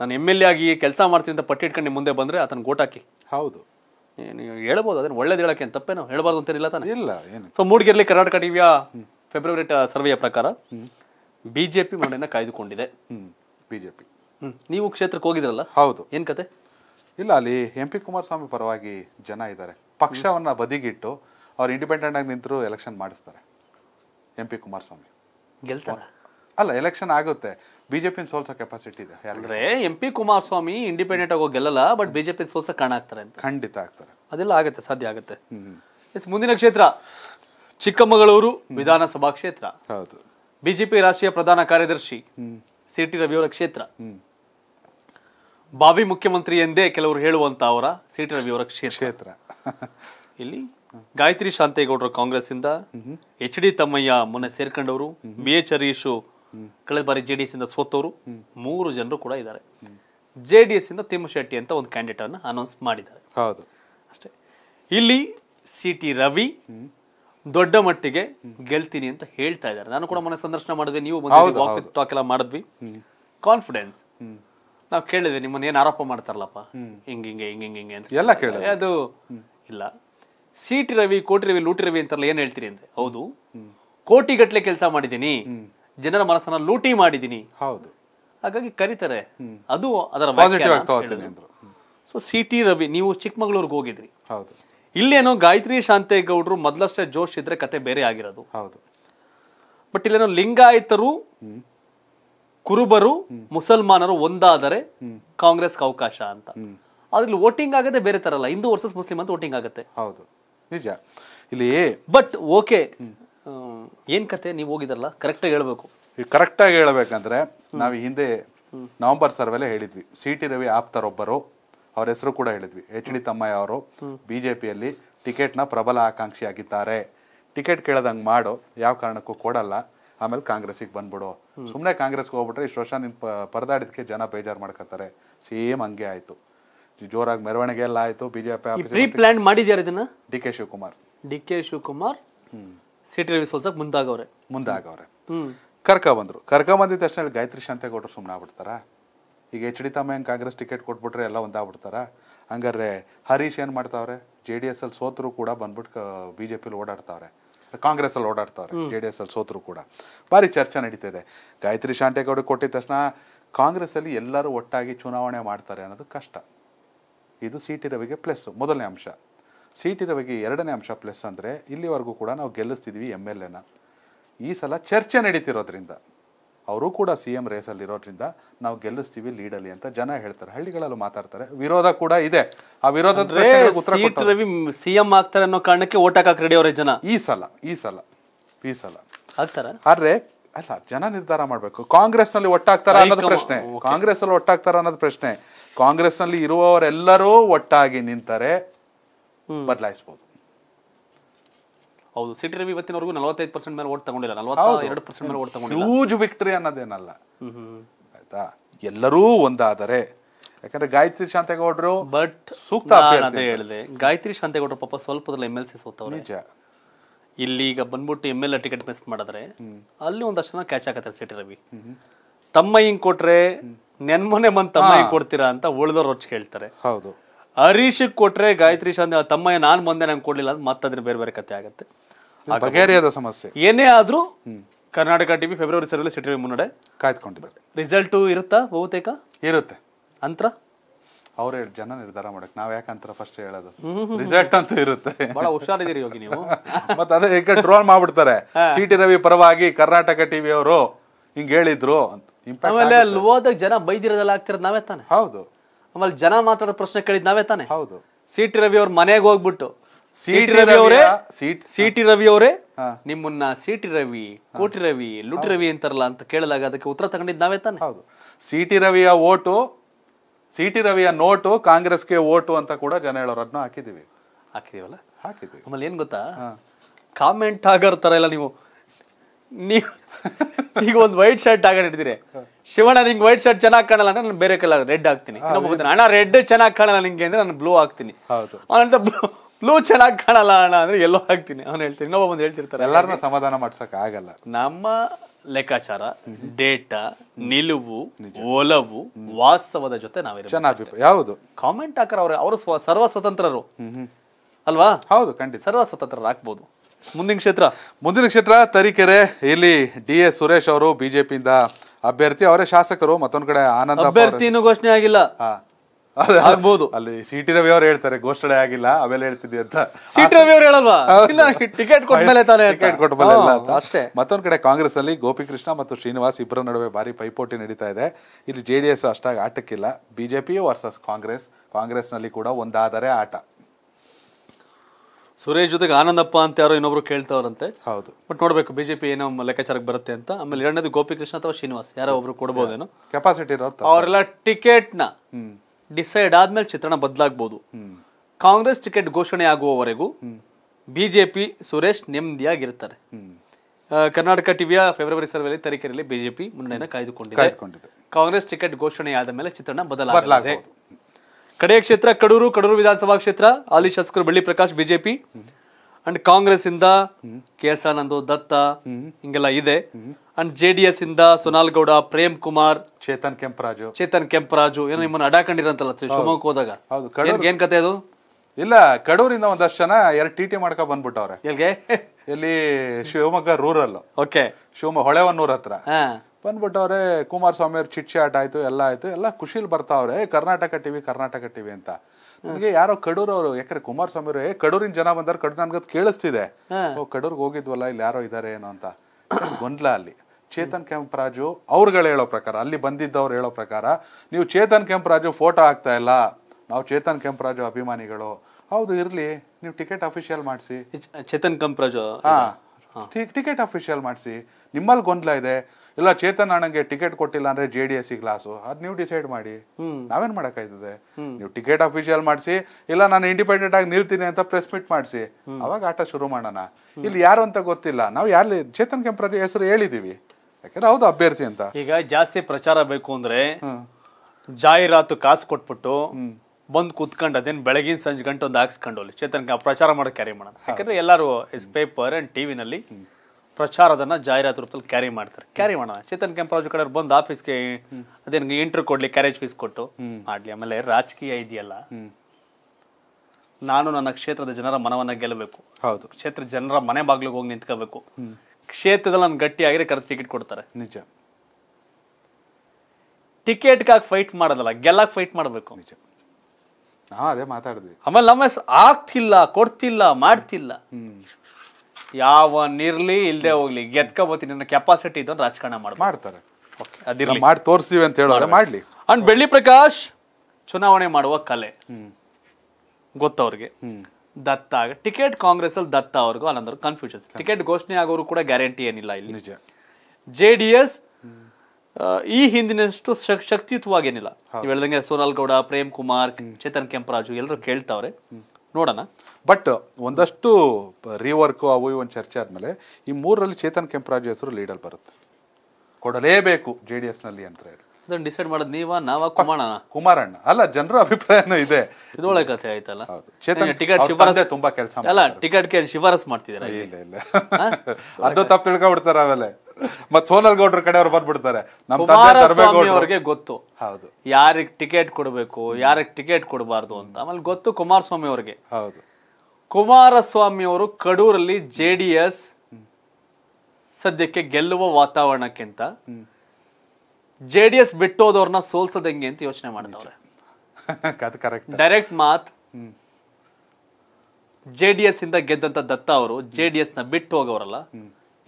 ನಾನು ಎಮ್ ಎಲ್ ಎ ಆಗಿ ಕೆಲಸ ಮಾಡ್ತೀನಿ ಅಂತ ಪಟ್ಟಿ ಇಟ್ಕೊಂಡು ಮುಂದೆ ಬಂದ್ರೆ ಅದನ್ನ ಗೋಟಾಕಿ ಹೌದು ಹೇಳ್ಬೋದು ಅದನ್ನ ಒಳ್ಳೇದು ಹೇಳಕ್ಕೆ ತಪ್ಪೇನೋ ಹೇಳ್ಬಾರ್ದು ಅಂತೇನಿಲ್ಲ ತಾನೆ ಇಲ್ಲ ಸೊ ಮೂಡಿಗೆರ್ಲಿ ಕರ್ನಾಟಕ ಟಿವಿಯಾ ಫೆಬ್ರವರಿ ಸರ್ವೆಯ ಪ್ರಕಾರ ಬಿಜೆಪಿ ಮನ್ನಣೆಯನ್ನು ಕಾಯ್ದುಕೊಂಡಿದೆ ಬಿಜೆಪಿ ನೀವು ಕ್ಷೇತ್ರಕ್ಕೆ ಹೋಗಿದ್ರಲ್ಲ ಹೌದು ಏನ್ ಕತೆ ಇಲ್ಲ ಅಲ್ಲಿ ಎಂ ಪಿ ಕುಮಾರಸ್ವಾಮಿ ಪರವಾಗಿ ಜನ ಇದ್ದಾರೆ ಪಕ್ಷವನ್ನ ಬದಿಗಿಟ್ಟು ಅವ್ರು ಇಂಡಿಪೆಂಡೆಂಟ್ ಆಗಿ ನಿಂತರು ಎಲೆಕ್ಷನ್ ಮಾಡಿಸ್ತಾರೆ ಎಂ ಪಿ ಕುಮಾರಸ್ವಾಮಿ ಗೆಲ್ತಾರೆ ಅಲ್ಲ ಎಲೆಕ್ಷನ್ ಆಗುತ್ತೆ ಬಿಜೆಪಿ ಸೋಲ್ಸೋ ಕೆಪಾಸಿಟಿ ಇದೆ ಅಂದ್ರೆ ಎಂ ಪಿ ಕುಮಾರಸ್ವಾಮಿ ಇಂಡಿಪೆಂಡೆಂಟ್ ಆಗಿ ಗೆಲ್ಲಲ್ಲ ಬಟ್ ಬಿಜೆಪಿ ಸೋಲ್ಸೋ ಕಾಣ ಆಗ್ತಾರೆ ಖಂಡಿತ ಆಗ್ತಾರೆ ಅದೆಲ್ಲ ಆಗುತ್ತೆ ಸಾಧ್ಯ ಆಗುತ್ತೆ ಮುಂದಿನ ಕ್ಷೇತ್ರ ಚಿಕ್ಕಮಗಳೂರು ವಿಧಾನಸಭಾ ಕ್ಷೇತ್ರ ಹೌದು ಬಿಜೆಪಿ ರಾಷ್ಟ್ರೀಯ ಪ್ರಧಾನ ಕಾರ್ಯದರ್ಶಿ ಸಿ ಟಿ ರವಿಯವರ ಕ್ಷೇತ್ರ ಬಾವಿ ಮುಖ್ಯಮಂತ್ರಿ ಎಂದೇ ಕೆಲವರು ಹೇಳುವಂತ ಅವರ ಸಿ ಟಿ ರವಿಯವರ ಕ್ಷೇತ್ರ ಇಲ್ಲಿ ಗಾಯತ್ರಿ ಶಾಂತೇಗೌಡರ ಕಾಂಗ್ರೆಸ್ ಇಂದ ಎಚ್ ಡಿ ತಮ್ಮಯ್ಯ ಮೊನ್ನೆ ಸೇರ್ಕೊಂಡವರು ಬಿ ಎಚ್ ಹರೀಶು ಕಳೆದ ಬಾರಿ ಜೆ ಇಂದ ಸೋತವರು ಮೂರು ಜನರು ಕೂಡ ಇದ್ದಾರೆ ಜೆ ಡಿ ಎಸ್ ಇಂದ ತಿಮ್ಮ ಅಂತ ಒಂದು ಕ್ಯಾಂಡಿಡೇಟ್ ಅನ್ನು ಅನೌನ್ಸ್ ಮಾಡಿದ್ದಾರೆ ಹೌದು ಅಷ್ಟೇ ಇಲ್ಲಿ ಸಿ ಟಿ ರವಿ ದೊಡ್ಡ ಮಟ್ಟಿಗೆ ಗೆಲ್ತೀನಿ ಅಂತ ಹೇಳ್ತಾ ಇದ್ದಾರೆ ನಾನು ಕೂಡ ಮನೆ ಸಂದರ್ಶನ ಮಾಡಿದ್ವಿ ನೀವು ಟಾಕ್ ಎಲ್ಲ ಮಾಡಿದ್ವಿ ಕಾನ್ಫಿಡೆನ್ಸ್ ನಾವು ಕೇಳಿದ್ವಿ ನಿಮ್ಮನ್ನ ಏನ್ ಆರೋಪ ಮಾಡ್ತಾರಲ್ಲಪ್ಪ ಹಿಂಗ ಹಿಂಗೆ ಹಿಂಗ ಹಿಂಗ ಹಿಂಗೆ ಅಂತ ಎಲ್ಲ ಕೇಳಿದ್ವಿ ಅದು ಇಲ್ಲ ಸಿಟಿ ರವಿ ಕೋಟಿ ರವಿ ಲೂಟಿ ರವಿ ಅಂತಾರಲ್ಲ ಏನ್ ಹೇಳ್ತೀರಿ ಅಂದ್ರೆ ಹೌದು ಕೋಟಿ ಗಟ್ಲೆ ಕೆಲಸ ಮಾಡಿದ್ದೀನಿ ಜನರ ಮನಸ್ಸನ್ನ ಲೂಟಿ ಮಾಡಿದ್ದೀನಿ ಹೌದು ಹಾಗಾಗಿ ಕರೀತಾರೆ ಅದು ಅದರ ಸೊ ಸಿ ಟಿ ರವಿ ನೀವು ಚಿಕ್ಕಮಗಳೂರಿಗೆ ಹೋಗಿದ್ರಿ ಹೌದು ಇಲ್ಲೇನೋ ಗಾಯತ್ರಿ ಶಾಂತೇಗೌಡರು ಮೊದಲಷ್ಟೇ ಜೋಶ್ ಇದ್ರೆ ಕತೆ ಬೇರೆ ಆಗಿರೋದು ಹೌದು ಬಟ್ ಇಲ್ಲೇನೋ ಲಿಂಗಾಯತರು ಕುರುಬರು ಮುಸಲ್ಮಾನರು ಒಂದಾದರೆ ಕಾಂಗ್ರೆಸ್ ಅವಕಾಶ ಅಂತ ಅದ್ರಲ್ಲಿ ವೋಟಿಂಗ್ ಆಗದೆ ಬೇರೆ ತರಲ್ಲ ಅಲ್ಲ ಹಿಂದೂ ವರ್ಸಸ್ ಮುಸ್ಲಿಂ ಅಂತ ವೋಟಿಂಗ್ ಆಗುತ್ತೆ ಹೌದು ನಿಜ ಇಲ್ಲಿ ಬಟ್ ಓಕೆ ಏನ್ ಕತೆ ನೀವು ಹೋಗಿದಲ್ಲ ಕರೆಕ್ಟಾಗಿ ಹೇಳ್ಬೇಕು ಕರೆಕ್ಟಾಗಿ ಹೇಳ್ಬೇಕಂದ್ರೆ ನಾವು ಹಿಂದೆ ನವೆಂಬರ್ ಸರ್ವೆಲ್ಲೇ ಹೇಳಿದ್ವಿ ಸಿ ಟಿ ರವಿ ಆಪ್ತಾರೊಬ್ಬರು ಅವ್ರ ಹೆಸರು ಕೂಡ ಹೇಳಿದ್ವಿ ಎಚ್ ಡಿ ತಮ್ಮಯ್ಯ ಅವರು ಬಿಜೆಪಿಯಲ್ಲಿ ನ ಪ್ರಬಲ ಆಕಾಂಕ್ಷಿಯಾಗಿದ್ದಾರೆ ಟಿಕೆಟ್ ಕೇಳದಂಗೆ ಮಾಡು ಯಾವ ಕಾರಣಕ್ಕೂ ಕೊಡಲ್ಲ ಆಮೇಲೆ ಗೆ ಬಂದ್ಬಿಡು ಸುಮ್ಮನೆ ಕಾಂಗ್ರೆಸ್ಗೆ ಹೋಗ್ಬಿಟ್ರೆ ಇಷ್ಟು ವರ್ಷ ನಿನ್ನ ಪರದಾಡಿದಕ್ಕೆ ಜನ ಬೇಜಾರು ಮಾಡ್ಕೋತಾರೆ ಸೇಮ್ ಹಂಗೆ ಆಯಿತು ಜೋರಾಗಿ ಮೆರವಣಿಗೆ ಎಲ್ಲ ಆಯ್ತು ಬಿಜೆಪಿ ಪ್ಲಾನ್ ಮಾಡಿದ್ಯಾರ ಇದನ್ನ D K Shivakumar D K Shivakumar C ಸೋಲ್ಸಕ್ಕೆ ಮುಂದಾಗವ್ರೆ ಮುಂದಾಗವ್ರೆ ಕರ್ಕ ಬಂದ್ರು ಕರ್ಕ ಬಂದಿದ್ದ ತಕ್ಷಣ ಗಾಯತ್ರಿ ಶಾಂತೇಗೌಡರು ಸುಮ್ಮನೆ ಆಗ್ಬಿಡ್ತಾರಾ ಈಗ ಎಚ್ ಡಿ ತಮ್ಮ ಕಾಂಗ್ರೆಸ್ ಟಿಕೆಟ್ ಕೊಟ್ಬಿಟ್ರೆ ಎಲ್ಲ ಒಂದಾಗ್ಬಿಡ್ತಾರ ಹಂಗಾರೆ ಹರೀಶ್ ಏನು ಮಾಡ್ತಾವ್ರೆ ಜೆ ಡಿ ಎಸ್ ಅಲ್ಲಿ ಸೋತರು ಕೂಡ ಬಂದ್ಬಿಟ್ಟು ಬಿ ಜೆ ಪಿಲಿ ಓಡಾಡ್ತಾವ್ರೆ ಕಾಂಗ್ರೆಸ್ ಅಲ್ಲಿ ಓಡಾಡ್ತಾವ್ರೆ ಜೆ ಡಿ ಎಸ್ ಅಲ್ಲಿ ಸೋತರು ಕೂಡ ಭಾರಿ ಚರ್ಚೆ ಇದೆ ಗಾಯತ್ರಿ ಶಾಂತೇಗೌಡ ಕೊಟ್ಟಿದ ತಕ್ಷಣ ಕಾಂಗ್ರೆಸ್ ಅಲ್ಲಿ ಎಲ್ಲರೂ ಒಟ್ಟಾಗಿ ಚುನಾವಣೆ ಮಾಡ್ತಾರೆ ಅನ್ನೋದು ಕಷ್ಟ ಇದು ಸಿಟಿ ರವಿಗೆ ಪ್ಲಸ್ ಮೊದಲನೇ ಅಂಶ ಸೀಟಿ ರವಿಗೆ ಎರಡನೇ ಅಂಶ ಪ್ಲಸ್ ಅಂದರೆ ಇಲ್ಲಿವರೆಗೂ ಕೂಡ ನಾವು ಗೆಲ್ಲಿಸ್ತಿದ್ವಿ ಎಮ್ ಎಲ್ ಎನ ಈ ಸಲ ಚರ್ಚೆ ನಡೀತಿರೋದ್ರಿಂದ ಅವರು ಕೂಡ ಸಿ ಎಂ ಇರೋದ್ರಿಂದ ನಾವು ಗೆಲ್ಲಿಸ್ತೀವಿ ಲೀಡಲ್ಲಿ ಅಂತ ಜನ ಹೇಳ್ತಾರೆ ಹಳ್ಳಿಗಳಲ್ಲೂ ಮಾತಾಡ್ತಾರೆ ವಿರೋಧ ಕೂಡ ಇದೆ ಆ ವಿರೋಧ ರವಿ ಸಿ ಎಂ ಆಗ್ತಾರೆ ಅನ್ನೋ ಕಾರಣಕ್ಕೆ ಓಟ್ ಹಾಕಕ್ಕೆ ರೆಡಿ ಅವರೇ ಜನ ಈ ಸಲ ಈ ಸಲ ಈ ಸಲ ಆಗ್ತಾರೆ ಆದ್ರೆ ಅಲ್ಲ ಜನ ನಿರ್ಧಾರ ಮಾಡಬೇಕು ಕಾಂಗ್ರೆಸ್ ನಲ್ಲಿ ಒಟ್ಟಾಗ್ತಾರ ಅನ್ನೋದು ಪ್ರಶ್ನೆ ಕಾಂಗ್ರೆಸ್ ಅಲ್ಲಿ ಒಟ್ಟಾಗ್ತಾರ ಅನ್ನೋದು ಪ್ರಶ್ನೆ ಕಾಂಗ್ರೆಸ್ ನಲ್ಲಿ ಇರುವವರೆಲ್ಲರೂ ಒಟ್ಟಾಗಿ ನಿಂತರೆ ಬದಲಾಯಿಸಬಹುದು ಹೌದು ಸಿಟಿ ರವಿ ಇವತ್ತಿನವರೆಗೂ ನಲವತ್ತೈದು ಪರ್ಸೆಂಟ್ ಮೇಲೆ ಓಟ್ ತಗೊಂಡಿಲ್ಲ ನಲವತ್ತೆರಡು ಪರ್ಸೆಂಟ್ ಮೇಲೆ ಓಟ್ ತಗೊಂಡಿಲ್ಲ ಹ್ಯೂಜ್ ವಿಕ್ಟರಿ ಅನ್ನೋದೇನಲ್ಲ ಆಯ್ತಾ ಎಲ್ಲರೂ ಒಂದಾದರೆ ಯಾಕಂದ್ರೆ ಗಾಯತ್ರಿ ಶಾಂತೇಗೌಡರು ಬಟ್ ಸೂಕ್ತ ಅಂತ ಹೇಳಿದೆ ಗಾಯತ್ರಿ ಶಾಂತೇಗೌಡರು ಪಾಪ ಸ್ವಲ್ಪದಲ್ಲ ಎಮ್ ಎಲ್ ಸಿ ಸೋತವ್ರು ನಿಜ ಇಲ್ಲಿ ಈಗ ಬಂದ್ಬಿಟ್ಟು M L A ticket miss ಮಾಡಿದ್ರೆ ಅಲ್ಲಿ ಒಂದಷ್ಟು ಜನ ಕ್ಯಾಚ್ ಆಗತ್ತೆ ಸಿಟಿ ರವಿ ತಮ್ಮ ಹಿಂಗ್ ಕೊಟ್ರೆ ನೆನ್ಮೊನೆ ಬಂದ್ ತಮ್ಮ ಹಿಂಗ್ ಕೊಡ್ತೀರಾ ಅಂತ ಉಳಿದವ್ರು ರೊಚ್ಚ ಕೇಳ್ತಾರೆ ಹೌದು ಹರೀಶ್ ಕೊಟ್ರೆ ಗಾಯತ್ರಿ ಶಾಂತ ತಮ್ಮ ನಾನ್ ಮೊನ್ನೆ ನಂಗೆ ಕೊಡ್ಲಿಲ್ಲ ಅಂತ ಮತ್ತದ್ರ ಬೇರೆ ಬೇರೆ ಕತೆ ಆಗುತ್ತೆ ಬಗೆಹರಿಯದ ಸಮಸ್ಯೆ ಏನೇ ಆದ್ರೂ ಕರ್ನಾಟಕ ಟಿವಿ ಫೆಬ್ರವರಿ ಸರಲ್ಲಿ ಸಿಟಿ ಮುನ್ನಡೆ ಕಾಯ್ದುಕೊಂಡಿದ್ದಾರೆ ರಿಸಲ್ಟ್ ಇರುತ್ತಾ ಬಹುತೇಕ ಇರುತ್ತೆ ಅಂತರ ಅವರೇ ಜನ ನಿರ್ಧಾರ ಮಾಡಕ್ ನಾವ್ ಯಾಕಂತರ ಫಸ್ಟ್ ಹೇಳೋದು ರಿಸಲ್ಟ್ ಅಂತ ಇರುತ್ತೆ ಬಹಳ ಹುಷಾರಿದ್ದೀರಿ ಯೋಗಿ ನೀವು <laughs> ಮತ್ತೆ ಅದೇ ಈಗ ಡ್ರೋನ್ ಮಾಡ್ಬಿಡ್ತಾರೆ ಸಿ <laughs> ಟಿ ರವಿ ಪರವಾಗಿ ಕರ್ನಾಟಕ ಟಿವಿ ಅವರು ಹಿಂಗ ಹೇಳಿದ್ರು ಅಂತ ಅಲ್ಲಿ ಹೋದಾಗ ಜನ ಬೈದಿರೋದೆಲ್ಲ ಆಗ್ತಿರೋದು ನಾವೇ ತಾನೆ ಹೌದು ಆಮೇಲೆ ಜನ ಮಾತಾಡೋ ಪ್ರಶ್ನೆ ಕೇಳಿದ್ ನಾವೇ ತಾನೆ ಹೌದು ಸಿ ಟಿ ರವಿ ಅವ್ರ ಮನೆಗೆ ಹೋಗ್ಬಿಟ್ಟು ಸಿಟಿ ರವಿ ಅವರೇ ಸಿಟಿ ರವಿ ಅವರೇ ನಿಮ್ಮನ್ನ ಸಿಟಿ ರವಿ ಕೋಟಿ ರವಿ ಲುಟಿ ರವಿ ಅಂತಾರಲ್ಲ ಅಂತ ಕೇಳಲಾಗ ಅದಕ್ಕೆ ಉತ್ತರ ತಗೊಂಡಿದ್ ನಾವೇ ತಾನೆ ಹೌದು C T vote C T note ಕಾಂಗ್ರೆಸ್ಗೆ ಓಟು ಅಂತ ಕೂಡ ಜನ ಹೇಳೋರು ಅದನ್ನ ಹಾಕಿದೀವಿ ಹಾಕಿದೀವಲ್ಲ ಹಾಕಿದೀವಿ ಆಮೇಲೆ ಏನ್ ಗೊತ್ತಾ ಕಾಮೆಂಟ್ ಆಗರ್ ತರ ಎಲ್ಲ ನೀವು ನೀವು <laughs> ಈಗ ಒಂದು ವೈಟ್ ಶರ್ಟ್ ಹಾಕೊಂಡು ಹಿಡಿದಿರಿ ಶಿವಣ್ಣ ನಿಂಗೆ ವೈಟ್ ಶರ್ಟ್ ಚೆನ್ನಾಗಿ ಕಾಣಲ್ಲ ಅಂದ್ರೆ ನಾನು ಬೇರೆ ಕಲರ್ ರೆಡ್ ಹಾಕ್ತೀನಿ ಅಣ್ಣ ರೆಡ್ ಚೆನ್ನಾಗಿ ಕಾಣಲ್ಲ ನಿಂಗೆ ಅಂದ್ರೆ ನಾನು ಬ್ಲೂ ಹಾಕ್ತೀನಿ ಅವನಂತ ಬ್ಲೂ ಲೂ ಚೆನ್ನಾಗಿ ಕಾಣಲ್ಲ ಅಣ್ಣ ಅಂದ್ರೆ ಎಲ್ಲೋ ಹಾಕ್ತೀನಿ ಅವ್ನು ಹೇಳ್ತೀನಿ ಇನ್ನೊಬ್ಬ ಬಂದು ಹೇಳ್ತಿರ್ತಾರೆ ಎಲ್ಲರನ್ನ ಸಮಾಧಾನ ಮಾಡ್ಸಕ್ ಆಗಲ್ಲ ನಮ್ಮ ಲೆಕ್ಕಾಚಾರ ಡೇಟಾ ನಿಲುವು ಒಲವು ವಾಸ್ತವದ ಜೊತೆ ನಾವಿರೋ ಯಾವುದು ಕಾಮೆಂಟ್ ಹಾಕರ್ ಅವ್ರ ಅವರು ಸರ್ವ ಸ್ವತಂತ್ರರು ಅಲ್ವಾ ಹೌದು ಖಂಡಿತ ಸರ್ವ ಸ್ವತಂತ್ರರು ಹಾಕ್ಬೋದು ಮುಂದಿನ ಕ್ಷೇತ್ರ ಮುಂದಿನ ಕ್ಷೇತ್ರ ತರೀಕೆರೆ ಇಲ್ಲಿ ಡಿ ಎಸ್ ಸುರೇಶ್ ಅವರು ಬಿಜೆಪಿಯಿಂದ ಅಭ್ಯರ್ಥಿ ಅವರೇ ಶಾಸಕರು ಮತ್ತೊಂದ್ ಕಡೆ ಆನಂದ ಅಭ್ಯರ್ಥಿನೂ ಘೋಷಣೆ ಆಗಿಲ್ಲ ಆಗ್ಬೋದು ಅಲ್ಲಿ ಸಿಟಿ ಹೇಳ್ತಾರೆ ಆಗಿಲ್ಲ ಆಮೇಲೆ ಹೇಳ್ತಿದ್ವಿ ಅಂತ ಸಿಟಿ ಟಿಕೆಟ್ ಕೊಟ್ಟಮೇಲೆ ತಾನೆ ಟಿಕೆಟ್ ಅಷ್ಟೇ ಮತ್ತೊಂದು ಕಡೆ ಕಾಂಗ್ರೆಸ್ ಅಲ್ಲಿ ಗೋಪಿಕೃಷ್ಣ ಮತ್ತು ಶ್ರೀನಿವಾಸ್ ಇಬ್ಬರ ನಡುವೆ ಭಾರಿ ಪೈಪೋಟಿ ನಡೀತಾ ಇದೆ ಇಲ್ಲಿ ಜೆ ಡಿ ಎಸ್ ಅಷ್ಟಾಗಿ ಆಟಕ್ಕಿಲ್ಲ ಬಿಜೆಪಿ ವರ್ಸಸ್ ಕಾಂಗ್ರೆಸ್ ಕಾಂಗ್ರೆಸ್ ನಲ್ಲಿ ಕೂಡ ಒಂದಾದರೆ ಆಟ ಸುರೇಶ್ ಜೊತೆಗೆ ಆನಂದಪ್ಪ ಅಂತ ಯಾರೋ ಇನ್ನೊಬ್ರು ಕೇಳ್ತಾವ್ರಂತೆ ಹೌದು ಬಟ್ ನೋಡ್ಬೇಕು ಬಿಜೆಪಿ ಏನೋ ಲೆಕ್ಕಾಚಾರಕ್ಕೆ ಬರುತ್ತೆ ಅಂತ ಆಮೇಲೆ ಎರಡನೇದು ಗೋಪಿಕೃಷ್ಣ ಅಥವಾ ಶ್ರೀನಿವಾಸ್ ಯಾರೋ ಒಬ್ರು ಕೊಡ್ಬೋದೇನೋ ಕೆಪಾಸಿಟಿ ಅವರೆಲ್ಲ ನ ಡಿಸೈಡ್ ಆದ್ಮೇಲೆ ಚಿತ್ರಣ ಬದಲಾಗ್ಬೋದು ಕಾಂಗ್ರೆಸ್ ಟಿಕೆಟ್ ಘೋಷಣೆ ಆಗುವವರೆಗೂ ಬಿಜೆಪಿ ಸುರೇಶ್ ನೆಮ್ಮದಿಯಾಗಿರ್ತಾರೆ ಕರ್ನಾಟಕ ಟಿವಿಯ ಫೆಬ್ರವರಿ ಸರ್ವೆಯಲ್ಲಿ ತರೀಕೆರೆಯಲ್ಲಿ ಬಿಜೆಪಿ ಮುನ್ನಡೆಯನ್ನು ಕಾಯ್ದುಕೊಂಡಿದೆ ಕಾಂಗ್ರೆಸ್ ಟಿಕೆಟ್ ಘೋಷಣೆ ಆದ ಮೇಲೆ ಚಿತ್ರಣ ಬದಲಾಗಲಾಗಿದೆ ಕಡೆಯ ಕ್ಷೇತ್ರ ಕಡೂರು ಕಡೂರು ವಿಧಾನಸಭಾ ಕ್ಷೇತ್ರ ಹಾಲಿ ಶಾಸಕರು ಬೆಳ್ಳಿ ಪ್ರಕಾಶ್ ಬಿಜೆಪಿ ಅಂಡ್ ಕಾಂಗ್ರೆಸ್ ಇಂದ ಕೆ ಎಸ್ ಆನಂದ್ ದತ್ತ ಹಿಂಗೆಲ್ಲ ಇದೆ ಅಂಡ್ ಜೆ ಡಿ ಎಸ್ ಇಂದ ಸೋನಾಲ್ ಗೌಡ ಪ್ರೇಮ್ ಕುಮಾರ್ ಚೇತನ್ ಕೆಂಪರಾಜು ಚೇತನ್ ಕೆಂಪರಾಜು ಏನೋ ನಿಮ್ಮನ್ನ ಅಡಾಕೊಂಡಿರಂತಲ್ಲ ಶಿವಮೊಗ್ಗ ಹೋದಾಗ ಏನ್ ಕತೆ ಅದು ಇಲ್ಲ ಕಡೂರಿಂದ ಒಂದಷ್ಟು ಜನ ಎರಡು ಟಿ ಟಿ ಮಾಡ್ಕೊ ಬಂದ್ಬಿಟ್ಟವ್ರೆ ಎಲ್ಲಿಗೆ ಇಲ್ಲಿ ಶಿವಮೊಗ್ಗ ರೂರಲ್ ಓಕೆ ಶಿವಮೊಗ್ಗ ಹೊಳೆವನ್ನೂರ್ ಹತ್ರ ಬಂದ್ಬಿಟ್ಟವ್ರೆ ಸ್ವಾಮಿ ಅವ್ರ ಚಾಟ್ ಆಯ್ತು ಎಲ್ಲ ಆಯ್ತು ಎಲ್ಲ ಖುಷಿಲಿ ಬರ್ತಾವ್ರೆ ಕರ್ನಾಟಕ ಟಿವಿ ಕರ್ನಾಟಕ ಟಿವಿ ಅಂತ ನನಗೆ ಯಾರೋ ಕಡೂರು ಅವರು ಯಾಕಂದ್ರೆ ಸ್ವಾಮಿ ಅವರು ಕಡೂರಿನ ಜನ ಬಂದಾರ ಕಡೂರು ನನ್ಗದ್ ಕೇಳಿಸ್ತಿದೆ ಓ ಹೋಗಿದ್ವಲ್ಲ ಇಲ್ಲಿ ಯಾರೋ ಇದಾರೆ ಏನೋ ಅಂತ ಗೊಂದಲ ಅಲ್ಲಿ ಚೇತನ್ ಕೆಂಪರಾಜು ಅವ್ರುಗಳು ಹೇಳೋ ಪ್ರಕಾರ ಅಲ್ಲಿ ಬಂದಿದ್ದವ್ರು ಹೇಳೋ ಪ್ರಕಾರ ನೀವು ಚೇತನ್ ಕೆಂಪರಾಜು ಫೋಟೋ ಆಗ್ತಾ ಇಲ್ಲ ನಾವು ಚೇತನ್ ಕೆಂಪರಾಜು ಅಭಿಮಾನಿಗಳು ಹೌದು ಇರ್ಲಿ ನೀವು ಟಿಕೆಟ್ ಅಫಿಷಿಯಲ್ ಮಾಡಿಸಿ ಚೇತನ್ ಕೆಂಪರಾಜು ಹಾ ಟಿಕೆಟ್ ಅಫಿಷಿಯಲ್ ಮಾಡಿಸಿ ನಿಮ್ಮಲ್ಲಿ ಗೊಂದಲ ಇದೆ ಇಲ್ಲ ಚೇತನ್ ಅಣ್ಣಂಗೆ ಟಿಕೆಟ್ ಕೊಟ್ಟಿಲ್ಲ ಅಂದ್ರೆ ಜೆ ಡಿ ಎಸ್ ಗ್ಲಾಸು ಅದ್ ನೀವು ಡಿಸೈಡ್ ಮಾಡಿ ನಾವೇನ್ ಮಾಡಕ್ಕಾಯ್ತದೆ ನೀವು ಟಿಕೆಟ್ ಅಫಿಷಿಯಲ್ ಮಾಡಿಸಿ ಇಲ್ಲ ನಾನು ಇಂಡಿಪೆಂಡೆಂಟ್ ಆಗಿ ನಿಲ್ತೀನಿ ಅಂತ ಪ್ರೆಸ್ ಮೀಟ್ ಮಾಡಿಸಿ ಅವಾಗ ಆಟ ಶುರು ಮಾಡೋಣ ಇಲ್ಲಿ ಯಾರು ಅಂತ ಗೊತ್ತಿಲ್ಲ ನಾವು ಯಾರು ಚೇತನ್ ಕೆಂಪ್ರಾಜ್ ಹೆಸರು ಹೇಳಿದೀವಿ ಯಾಕಂದ್ರೆ ಹೌದು ಅಭ್ಯರ್ಥಿ ಅಂತ ಈಗ ಜಾಸ್ತಿ ಪ್ರಚಾರ ಬೇಕು ಅಂದ್ರೆ ಜಾಹೀರಾತು ಕಾಸು ಕೊಟ್ಬಿಟ್ಟು ಬಂದ್ ಕುತ್ಕೊಂಡ್ ಅದೇನ್ ಬೆಳಗಿನ ಸಂಜೆ ಗಂಟೆ ಒಂದು ಹಾಕ್ಸ್ಕೊಂಡು ಚೇತನ್ ಪ್ರಚಾರ ಮಾಡಕ್ ಕ್ಯಾರಿ ಮಾಡೋಣ ಯಾಕಂದ್ರೆ ಎಲ್ಲರೂ ಪೇಪರ್ ಅಂಡ್ ಟಿವಿನಲ್ಲಿ ಪ್ರಚಾರದನ್ನ ಜಾಹೀರಾತು ರೂಪದಲ್ಲಿ ಕ್ಯಾರಿ ಮಾಡ್ತಾರೆ ಕ್ಯಾರಿ ಮಾಡೋಣ ಚೇತನ್ ಕೆಂಪರಾಜು ಕಡೆ ಬಂದು ಆಫೀಸ್ಗೆ ಅದೇನು ಇಂಟ್ರ್ ಕೊಡ್ಲಿ ಕ್ಯಾರೇಜ್ ಫೀಸ್ ಕೊಟ್ಟು ಮಾಡ್ಲಿ ಆಮೇಲೆ ರಾಜಕೀಯ ಇದೆಯಲ್ಲ ನಾನು ನನ್ನ ಕ್ಷೇತ್ರದ ಜನರ ಮನವನ್ನ ಗೆಲ್ಲಬೇಕು ಹೌದು ಕ್ಷೇತ್ರ ಜನರ ಮನೆ ಬಾಗ್ಲಿಗೆ ಹೋಗಿ ನಿಂತ್ಕೋಬೇಕು ಕ್ಷೇತ್ರದಲ್ಲಿ ನಾನು ಗಟ್ಟಿ ಕರೆದು ಟಿಕೆಟ್ ಕೊಡ್ತಾರೆ ನಿಜ ಟಿಕೆಟ್ಗಾಗಿ ಫೈಟ್ ಮಾಡೋದಲ್ಲ ಗೆಲ್ಲಕ್ಕೆ ಫೈಟ್ ಮಾಡಬೇಕು ನಿಜ ಅದೇ ಮಾತಾಡಿದ್ವಿ ಆಮೇಲೆ ನಮ್ಮ ಆಗ್ತಿಲ್ಲ ಕೊಡ್ತಿಲ್ಲ ಮಾಡ್ತಿಲ್ಲ ಯಾವ ನಿರ್ಲಿ ಇಲ್ದೆ ಹೋಗ್ಲಿ ಗೆದ್ಕೋಬೋತೀನಿ ಕೆಪಾಸಿಟಿ ಇದೊಂದು ರಾಜಕಾರಣ ಮಾಡಿ ಮಾಡ್ತಾರೆ ಅದಿರಲಿ ಮಾಡಿ ತೋರಿಸ್ತೀವಿ ಅಂತ ಹೇಳೋರೆ ಮಾಡ್ಲಿ ಅಂಡ್ ಬೆಳ್ಳಿ ಪ್ರಕಾಶ್ ಚುನಾವಣೆ ಮಾಡುವ ಕಲೆ ಗೊತ್ತವ್ರಿಗೆ ದತ್ತ ಟಿಕೆಟ್ ಕಾಂಗ್ರೆಸ್ ಅಲ್ಲಿ ದತ್ತ ಅವ್ರಿಗೂ ಅಲ್ಲಂದ್ರೆ ಕನ್ಫ್ಯೂಷನ್ ಟಿಕೆಟ್ ಘೋಷಣೆ ಆಗೋರು ಕೂಡ ಗ್ಯಾರಂಟಿ ಏನಿಲ್ಲ ಇಲ್ಲಿ ನಿಜ ಜೆ ಡಿ ಎಸ್ ಈ ಹಿಂದಿನಷ್ಟು ಶಕ್ತಿಯುತವಾಗೇನಿಲ್ಲ ನೀವು ಹೇಳ್ದಂಗೆ ಸೋನಾಲ್ ಗೌಡ ಪ್ರೇಮ್ ಕುಮಾರ್ ಚೇತನ್ ಕೆಂಪರಾಜು ಎಲ್ಲರೂ ಕೇಳ್ತಾವ್ರೆ ನೋಡೋಣ ಬಟ್ uh, ಒಂದಷ್ಟು ರೀವರ್ಕು ಅವು ಇವು ಒಂದು ಚರ್ಚೆ ಆದಮೇಲೆ ಈ ಮೂರರಲ್ಲಿ ಚೇತನ್ ಕೆಂಪರಾಜು ಹೆಸರು ಲೀಡಲ್ಲಿ ಬರುತ್ತೆ ಕೊಡಲೇಬೇಕು ಜೆ ಡಿ ಎಸ್ನಲ್ಲಿ ಅಂತ ಹೇಳಿ ಅದನ್ನು ಡಿಸೈಡ್ ಮಾಡೋದು ನೀವ ನಾವ ಕುಮಾರಣ್ಣ ಕುಮಾರಣ್ಣ ಅಲ್ಲ ಜನರ ಅಭಿಪ್ರಾಯನೂ ಇದೆ ಇದು ಒಳ್ಳೆ ಕಥೆ ಆಯ್ತಲ್ಲ ಚೇತನ್ ಟಿಕೆಟ್ ಶಿಫಾರಸ್ ತುಂಬಾ ಕೆಲಸ ಅಲ್ಲ ಟಿಕೆಟ್ ಕೇಳಿ ಶಿಫಾರಸ್ ಮಾಡ್ತಿದ್ದಾರೆ ಇಲ್ಲ ಇಲ್ಲ ಅದು ತಪ್ಪು ಬಿಡ್ತಾರೆ ಆಮೇಲೆ ಮತ್ ಸೋನಲ್ ಗೌಡ್ರ ಕಡೆ ಅವ್ರು ಬಂದ್ಬಿಡ್ತಾರೆ ಅವರಿಗೆ ಗೊತ್ತು ಹೌದು ಯಾರಿಗೆ ಟಿಕೆಟ್ ಕೊಡಬೇಕು ಯಾರಿಗೆ ಟಿಕೆಟ್ ಕೊಡಬಾರ್ದು ಅಂತ ಆಮೇಲೆ ಗೊತ್ತು ಕುಮಾರಸ್ವಾಮಿ ಅವ್ರಿಗೆ ಹೌದು ಕುಮಾರಸ್ವಾಮಿ ಅವರು ಕಡೂರಲ್ಲಿ ಜೆ ಡಿ ಎಸ್ ಸದ್ಯಕ್ಕೆ ಗೆಲ್ಲುವ ವಾತಾವರಣಕ್ಕಿಂತ ಜೆ ಡಿ ಎಸ್ ಬಿಟ್ಟೋದವ್ರನ್ನ ಹೆಂಗೆ ಅಂತ ಯೋಚನೆ ಮಾಡಿದವ್ರೆ ಡೈರೆಕ್ಟ್ <laughs> ಮಾತ್ ಜೆ ಡಿ ಎಸ್ ಇಂದ ಗೆದ್ದಂತ ದತ್ತ ಅವರು ಜೆ ಡಿ ಎಸ್ ನ ಬಿಟ್ಟು ಹೋಗೋರಲ್ಲ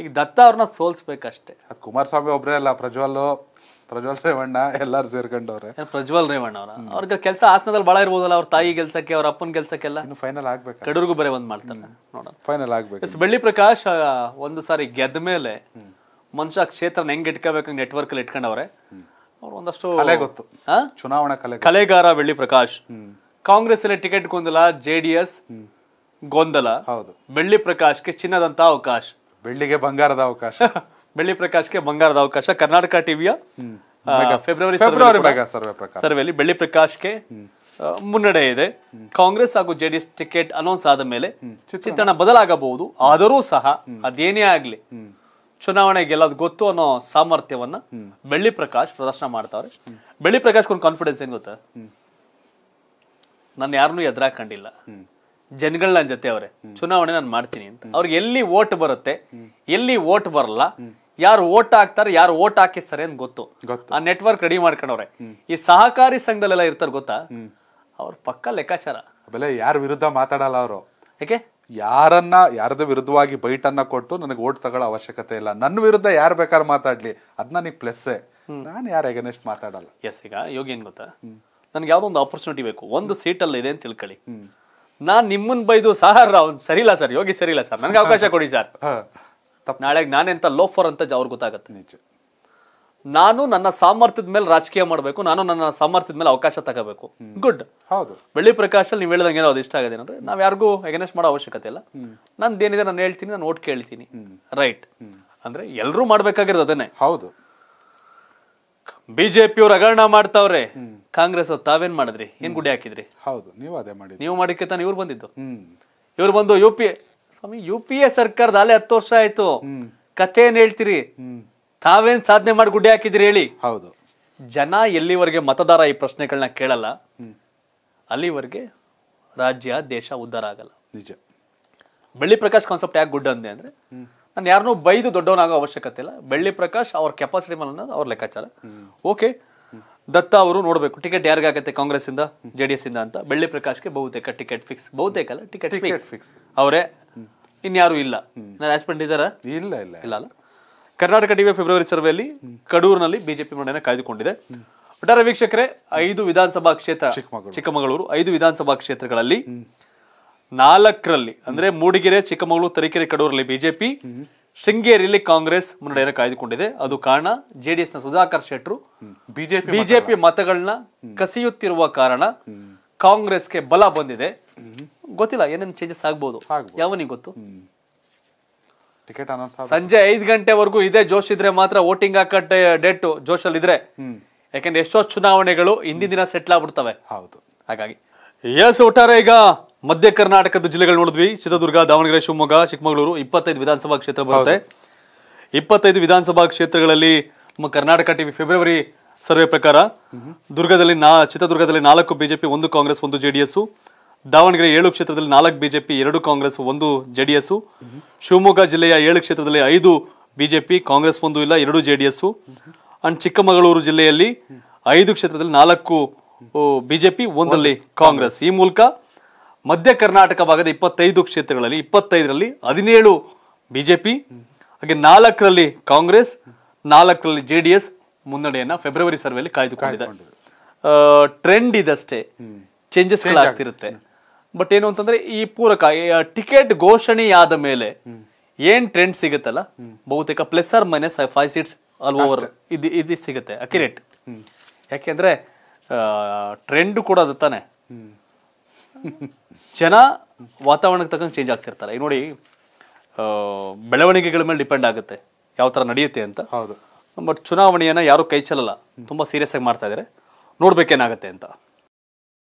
ಈಗ ದತ್ತ ಅವ್ರನ್ನ ಸೋಲ್ಸ್ಬೇಕಷ್ಟೇ ಕುಮಾರಸ್ವಾಮಿ ಒಬ್ಬರೇ ಅಲ್ಲ ಪ್ರಜ್ವಲ್ ಪ್ರಜ್ವಲ್ ರೇವಣ್ಣ ಎಲ್ಲಾರು ಸೇರ್ಕೊಂಡವ್ರೆ ಪ್ರಜ್ವಲ್ ರೇವಣ್ಣ ಅವರ ಅವ್ರಿಗೆ ಕೆಲಸ ಆಸನದಲ್ಲಿ ಬಹಳ ಇರ್ಬೋದಲ್ಲ ಅವ್ರ ತಾಯಿ ಕೆಲಸಕ್ಕೆ ಅವ್ರ ಅಪ್ಪನ ಕೆಲಸಕ್ಕೆಲ್ಲ ಫೈನಲ್ ಆಗ್ಬೇಕು ಕಡೂರ್ಗೂ ಬರೇ ಒಂದ್ ಮಾಡ್ತಾರೆ ನೋಡೋಣ ಫೈನಲ್ ಆಗ್ಬೇಕು ಬೆಳ್ಳಿ ಪ್ರಕಾಶ್ ಒಂದು ಸಾರಿ ಗೆದ್ದ ಮೇಲೆ ಮನುಷ್ಯ ಕ್ಷೇತ್ರ ಹೆಂಗ್ ಇಟ್ಕೋಬೇಕು ನೆಟ್ವರ್ಕ್ ಅಲ್ಲಿ ಇಟ್ಕೊಂಡವ್ರೆ ಅವ್ರು ಒಂದಷ್ಟು ಕಲೆ ಗೊತ್ತು ಚುನಾವಣಾ ಕಲೆ ಕಲೆಗಾರ ಬೆಳ್ಳಿ ಪ್ರಕಾಶ್ ಕಾಂಗ್ರೆಸ್ ಅಲ್ಲಿ ಟಿಕೆಟ್ ಗೊಂದಲ ಜೆ ಡಿ ಎಸ್ ಗೊಂದಲ ಹೌದು ಬೆಳ್ಳಿ ಗೆ ಚಿನ್ನದಂತ ಅವಕಾಶ ಬೆಳ್ಳಿಗೆ ಬಂಗಾರದ ಅವಕಾಶ <laughs> ಬೆಳ್ಳಿ ಪ್ರಕಾಶ್ಗೆ ಬಂಗಾರದ ಅವಕಾಶ ಕರ್ನಾಟಕ ಟಿವಿಯ ಫೆಬ್ರವರಿ ಸರ್ವೆಯಲ್ಲಿ ಬೆಳ್ಳಿ ಪ್ರಕಾಶ್ಗೆ ಮುನ್ನಡೆ ಇದೆ ಕಾಂಗ್ರೆಸ್ ಹಾಗೂ ಜೆಡಿಎಸ್ ಟಿಕೆಟ್ ಅನೌನ್ಸ್ ಆದ ಮೇಲೆ ಚಿತ್ರಣ ಬದಲಾಗಬಹುದು ಆದರೂ ಸಹ ಅದೇನೇ ಆಗ್ಲಿ ಚುನಾವಣೆ ಗೆಲ್ಲೋದು ಗೊತ್ತು ಅನ್ನೋ ಸಾಮರ್ಥ್ಯವನ್ನ ಬೆಳ್ಳಿ ಪ್ರಕಾಶ್ ಪ್ರದರ್ಶನ ಮಾಡ್ತಾವ್ರೆ ಬೆಳ್ಳಿ ಪ್ರಕಾಶ್ ಒಂದು ಕಾನ್ಫಿಡೆನ್ಸ್ ಏನ್ ಗೊತ್ತಾ ನಾನು ಯಾರನ್ನೂ ಕಂಡಿಲ್ಲ ಜನಗಳ ನನ್ನ ಜೊತೆ ಅವರೇ ಚುನಾವಣೆ ನಾನು ಮಾಡ್ತೀನಿ ಅಂತ ಅವ್ರಿಗೆ ಎಲ್ಲಿ ಓಟ್ ಬರುತ್ತೆ ಎಲ್ಲಿ ಓಟ್ ಬರಲ್ಲ ಯಾರು ಓಟ್ ಹಾಕ್ತಾರೆ ಯಾರು ಓಟ್ ಹಾಕಿಸ್ತಾರೆ ಅಂತ ಗೊತ್ತು ಆ ನೆಟ್ವರ್ಕ್ ರೆಡಿ ಮಾಡ್ಕೊಂಡವ್ರೆ ಈ ಸಹಕಾರಿ ಸಂಘದಲ್ಲೆಲ್ಲ ಇರ್ತಾರೆ ಗೊತ್ತಾ ಅವ್ರ ಪಕ್ಕ ಲೆಕ್ಕಾಚಾರ ಬೆಲೆ ಯಾರ ವಿರುದ್ಧ ಮಾತಾಡಲ್ಲ ಅವರು ಯಾಕೆ ಯಾರನ್ನ ಯಾರದ ವಿರುದ್ಧವಾಗಿ ಬೈಟ್ ಅನ್ನ ಕೊಟ್ಟು ನನಗೆ ಓಟ್ ತಗೊಳ್ಳೋ ಅವಶ್ಯಕತೆ ಇಲ್ಲ ನನ್ನ ವಿರುದ್ಧ ಯಾರು ಬೇಕಾದ್ರೆ ಮಾತಾಡ್ಲಿ ಅದ್ ನನಗೆ ಪ್ಲಸ್ ನಾನು ಯಾರ ಎಗನೆಸ್ಟ್ ಮಾತಾಡಲ್ಲ ಎಸ್ ಈಗ ಯೋಗಿ ಏನ್ ಗೊತ್ತಾ ನನ್ಗೆ ಯಾವ್ದೊಂದು ಒಂದು ಆಪರ್ಚುನಿಟಿ ಬೇಕು ಒಂದು ಸೀಟಲ್ಲಿ ಇದೆ ಅಂತ ತಿಳ್ಕೊಳ್ಳಿ ನಾನ್ ನಿಮ್ಮನ್ ಬೈದು ಸಹ ಸರಿ ಸರಿಲ್ಲ ಸರ್ ಯೋಗಿ ಇಲ್ಲ ಸರ್ ನನ್ಗೆ ಅವಕಾಶ ಕೊಡಿ ಸರ್ ನಾಳೆಗೆ ನಾನೆಂತ ಲೋಫರ್ ಅಂತ ಅವ್ರಿಗೆ ಗೊತ್ತಾಗತ್ತೆ ನಿಜ ನಾನು ನನ್ನ ಸಾಮರ್ಥ್ಯದ ಮೇಲೆ ರಾಜಕೀಯ ಮಾಡಬೇಕು ನಾನು ನನ್ನ ಸಾಮರ್ಥ್ಯದ ಮೇಲೆ ಅವಕಾಶ ತಗೋಬೇಕು ಗುಡ್ ಹೌದು ಬೆಳ್ಳಿ ಪ್ರಕಾಶ ನೀವು ಹೇಳಿದಂಗೆ ಅದು ಇಷ್ಟ ಆಗಿದೆ ಅಂದ್ರೆ ನಾವ್ ಯಾರಿಗೂ ಎಗನೆಸ್ಟ್ ಮಾಡೋ ಅವಶ್ಯಕತೆ ಇಲ್ಲ ನಂದೇನಿದೆ ನಾನು ಹೇಳ್ತೀನಿ ನಾನು ಓಟ್ ಕೇಳ್ತೀನಿ ರೈಟ್ ಅಂದ್ರೆ ಎಲ್ಲರೂ ಮಾಡ್ಬೇಕಾಗಿರೋದು ಅದನ್ನೇ ಹೌದು ಬಿಜೆಪಿ ಅವ್ರ ಹಗರಣ ಮಾಡ್ತಾವ್ರೆ ಕಾಂಗ್ರೆಸ್ ಅವ್ರು ತಾವೇನ್ ಮಾಡಿದ್ರಿ ಏನ್ ಗುಡಿ ಹಾಕಿದ್ರಿ ಹೌದು ನೀವು ಅದೇ ಮಾಡಿ ನೀವು ಮಾಡಿಕ್ಕೆ ತಾನೆ ಇವ್ರು ಬಂದಿದ್ದು ಇವ್ರು ಬಂದು ಯು ಪಿ ಸ್ವಾಮಿ ಯು ಪಿ ಎ ಸರ್ಕಾರದ ಅಲ್ಲೇ ಹತ್ತು ವರ್ಷ ಆಯ್ತು ಕಥೆ ಏನ್ ಹೇಳ್ತೀರಿ ತಾವೇನ್ ಸಾಧನೆ ಮಾಡಿ ಗುಡ್ಡೆ ಹಾಕಿದ್ರಿ ಹೇಳಿ ಹೌದು ಜನ ಎಲ್ಲಿವರೆಗೆ ಮತದಾರ ಈ ಪ್ರಶ್ನೆಗಳನ್ನ ಕೇಳಲ್ಲ ಅಲ್ಲಿವರೆಗೆ ರಾಜ್ಯ ದೇಶ ಉದ್ಧಾರ ಆಗಲ್ಲ ನಿಜ ಬೆಳ್ಳಿ ಪ್ರಕಾಶ್ ಕಾನ್ಸೆಪ್ಟ್ ಯಾಕೆ ಗುಡ್ ಅಂದೆ ಅಂದ್ರೆ ನಾನು ಯಾರನ್ನೂ ಬೈದು ದೊಡ್ಡವನಾಗೋ ಅವಶ್ಯಕತೆ ಇಲ್ಲ ಬೆಳ್ಳಿ ಪ್ರಕಾಶ್ ಅವ್ರ ಕೆಪಾಸಿಟಿ ಮೇಲೆ ಅನ್ನೋದು ಅವ್ರ ಲೆಕ್ಕಾಚಾರ ಓಕೆ ದತ್ತ ಅವರು ನೋಡಬೇಕು ಟಿಕೆಟ್ ಯಾರಿಗಾಗತ್ತೆ ಕಾಂಗ್ರೆಸ್ ಇಂದ ಜೆ ಡಿ ಎಸ್ ಇಂದ ಅಂತ ಬೆಳ್ಳಿ ಪ್ರಕಾಶ್ಗೆ ಬಹುತೇಕ ಟಿಕೆಟ್ ಫಿಕ್ಸ್ ಬಹುತೇಕ ಅಲ್ಲ ಟಿಕೆಟ್ ಫಿಕ್ಸ್ ಅವರೇ ಇನ್ಯಾರು ಇಲ್ಲ ಇಲ್ಲ ಇಲ್ಲ ಇಲ್ಲ ಕರ್ನಾಟಕ ಟಿವಿ ಫೆಬ್ರವರಿ ಸರ್ವೆಯಲ್ಲಿ ಕಡೂರಿನಲ್ಲಿ ಬಿಜೆಪಿ ಮಂಡನೆ ಕಾಯ್ದುಕೊಂಡಿದೆ ಒಟ್ಟಾರೆ ವೀಕ್ಷಕರೇ ಐದು ವಿಧಾನಸಭಾ ಕ್ಷೇತ್ರ ಚಿಕ್ಕಮಗಳೂರು ಐದು ವಿಧಾನಸಭಾ ಕ್ಷೇತ್ರಗಳಲ್ಲಿ ನಾಲ್ಕರಲ್ಲಿ ಅಂದ್ರೆ ಮೂಡಿಗೆರೆ ಚಿಕ್ಕಮಗಳೂರು ತರೀಕೆರೆ ಕಡೂರಲ್ಲಿ ಬಿಜೆಪಿ ಶೃಂಗೇರಿಯಲ್ಲಿ ಕಾಂಗ್ರೆಸ್ ಮುನ್ನಡೆಯನ್ನು ಕಾಯ್ದುಕೊಂಡಿದೆ ಅದು ಕಾರಣ ನ ಸುಧಾಕರ್ ಶೆಟ್ರು ಬಿಜೆಪಿ ಬಿಜೆಪಿ ಮತಗಳನ್ನ ಕಸಿಯುತ್ತಿರುವ ಕಾರಣ ಕಾಂಗ್ರೆಸ್ಗೆ ಬಲ ಬಂದಿದೆ ಗೊತ್ತಿಲ್ಲ ಏನೇನು ಚೇಂಜಸ್ ಆಗ್ಬೋದು ಯಾವನಿಗೆ ಗೊತ್ತು ಟಿಕೆಟ್ ಸಂಜೆ ಐದು ಗಂಟೆವರೆಗೂ ಇದೆ ಜೋಶ್ ಇದ್ರೆ ಮಾತ್ರ ವೋಟಿಂಗ್ ಹಾಕಟ್ಟೆ ಡೇಟ್ ಜೋಶಲ್ಲಿ ಇದ್ರೆ ಯಾಕಂದ್ರೆ ಎಷ್ಟೋ ಚುನಾವಣೆಗಳು ಹಿಂದಿನ ದಿನ ಸೆಟ್ಲ್ ಆಗ್ಬಿಡ್ತವೆ ಹೌದು ಹಾಗಾಗಿ ಎಸ್ ಒಟ್ಟಾರೆ ಈಗ ಮಧ್ಯ ಕರ್ನಾಟಕದ ಜಿಲ್ಲೆಗಳು ನೋಡಿದ್ವಿ ಚಿತ್ರದುರ್ಗ ದಾವಣಗೆರೆ ಶಿವಮೊಗ್ಗ ಚಿಕ್ಕಮಗಳೂರು ಇಪ್ಪತ್ತೈದು ವಿಧಾನಸಭಾ ಕ್ಷೇತ್ರ ಬರುತ್ತೆ ಇಪ್ಪತ್ತೈದು ವಿಧಾನಸಭಾ ಕ್ಷೇತ್ರಗಳಲ್ಲಿ ನಮ್ಮ ಕರ್ನಾಟಕ ಟಿವಿ ಫೆಬ್ರವರಿ ಸರ್ವೆ ಪ್ರಕಾರ ದುರ್ಗದಲ್ಲಿ ನಾ ಚಿತ್ರದುರ್ಗದಲ್ಲಿ ನಾಲ್ಕು ಬಿಜೆಪಿ ಒಂದು ಕಾಂಗ್ರೆಸ್ ಒಂದು ಜೆಡಿಎಸ್ ದಾವಣಗೆರೆ ಏಳು ಕ್ಷೇತ್ರದಲ್ಲಿ ನಾಲ್ಕು ಬಿಜೆಪಿ ಎರಡು ಕಾಂಗ್ರೆಸ್ ಒಂದು ಜೆಡಿಎಸ್ ಶಿವಮೊಗ್ಗ ಜಿಲ್ಲೆಯ ಏಳು ಕ್ಷೇತ್ರದಲ್ಲಿ ಐದು ಬಿಜೆಪಿ ಕಾಂಗ್ರೆಸ್ ಒಂದು ಇಲ್ಲ ಎರಡು ಜೆಡಿಎಸ್ ಅಂಡ್ ಚಿಕ್ಕಮಗಳೂರು ಜಿಲ್ಲೆಯಲ್ಲಿ ಐದು ಕ್ಷೇತ್ರದಲ್ಲಿ ನಾಲ್ಕು ಬಿಜೆಪಿ ಒಂದಲ್ಲಿ ಕಾಂಗ್ರೆಸ್ ಈ ಮೂಲಕ ಮಧ್ಯ ಕರ್ನಾಟಕ ಭಾಗದ ಇಪ್ಪತ್ತೈದು ಕ್ಷೇತ್ರಗಳಲ್ಲಿ ಇಪ್ಪತ್ತೈದರಲ್ಲಿ ಹದಿನೇಳು ಬಿಜೆಪಿ ಹಾಗೆ ನಾಲ್ಕರಲ್ಲಿ ಕಾಂಗ್ರೆಸ್ ನಾಲ್ಕರಲ್ಲಿ ಜೆ ಡಿ ಎಸ್ ಮುನ್ನಡೆಯನ್ನ ಫೆಬ್ರವರಿ ಸರ್ವೆಯಲ್ಲಿ ಕಾಯ್ದುಕೊಂಡಿದೆ ಟ್ರೆಂಡ್ ಇದಷ್ಟೇ ಚೇಂಜಸ್ ಆಗ್ತಿರುತ್ತೆ ಬಟ್ ಏನು ಅಂತಂದ್ರೆ ಈ ಪೂರಕ ಟಿಕೆಟ್ ಘೋಷಣೆಯಾದ ಮೇಲೆ ಏನ್ ಟ್ರೆಂಡ್ ಸಿಗುತ್ತಲ್ಲ ಬಹುತೇಕ plus or minus five seats all over ಇದು ಇದು ಸಿಗುತ್ತೆ ಅಕ್ಯುರೇಟ್ ಯಾಕೆಂದ್ರೆ ಟ್ರೆಂಡ್ ಕೂಡ ಅದು ತಾನೆ <laughs> ಜನ ವಾತಾವರಣಕ್ಕೆ ತಕ್ಕಂಗೆ ಚೇಂಜ್ ಆಗ್ತಿರ್ತಾರೆ ಈಗ ನೋಡಿ ಬೆಳವಣಿಗೆಗಳ ಮೇಲೆ ಡಿಪೆಂಡ್ ಆಗುತ್ತೆ ಯಾವ ಥರ ನಡೆಯುತ್ತೆ ಅಂತ ಹೌದು ಬಟ್ ಚುನಾವಣೆಯನ್ನು ಯಾರೂ ಕೈ ಚೆಲ್ಲಲ್ಲ ತುಂಬ ಸೀರಿಯಸ್ ಆಗಿ ಮಾಡ್ತಾ ಇದ್ದಾರೆ ನೋಡ್ಬೇಕೇನಾಗುತ್ತೆ ಅಂತ